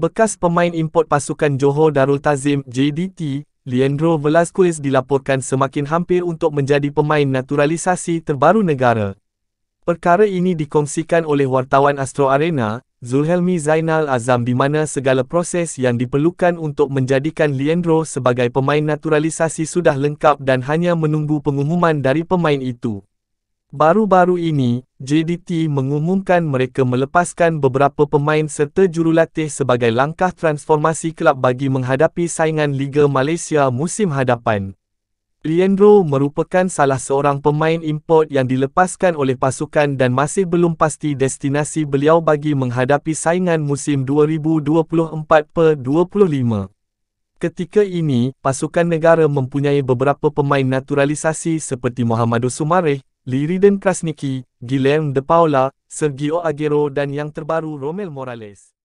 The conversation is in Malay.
Bekas pemain import pasukan Johor Darul Tazim JDT, Leandro Velasquez dilaporkan semakin hampir untuk menjadi pemain naturalisasi terbaru negara. Perkara ini dikongsikan oleh wartawan Astro Arena, Zulhelmi Zainal Azam di mana segala proses yang diperlukan untuk menjadikan Leandro sebagai pemain naturalisasi sudah lengkap dan hanya menunggu pengumuman dari pemain itu. Baru-baru ini, JDT mengumumkan mereka melepaskan beberapa pemain serta jurulatih sebagai langkah transformasi kelab bagi menghadapi saingan Liga Malaysia musim hadapan. Leandro merupakan salah seorang pemain import yang dilepaskan oleh pasukan dan masih belum pasti destinasi beliau bagi menghadapi saingan musim 2024-25. Ketika ini, pasukan negara mempunyai beberapa pemain naturalisasi seperti Mohamadou Sumareh, Liridan Krasniki, Guilherme de Paula, Sergio Aguero dan yang terbaru Romel Morales.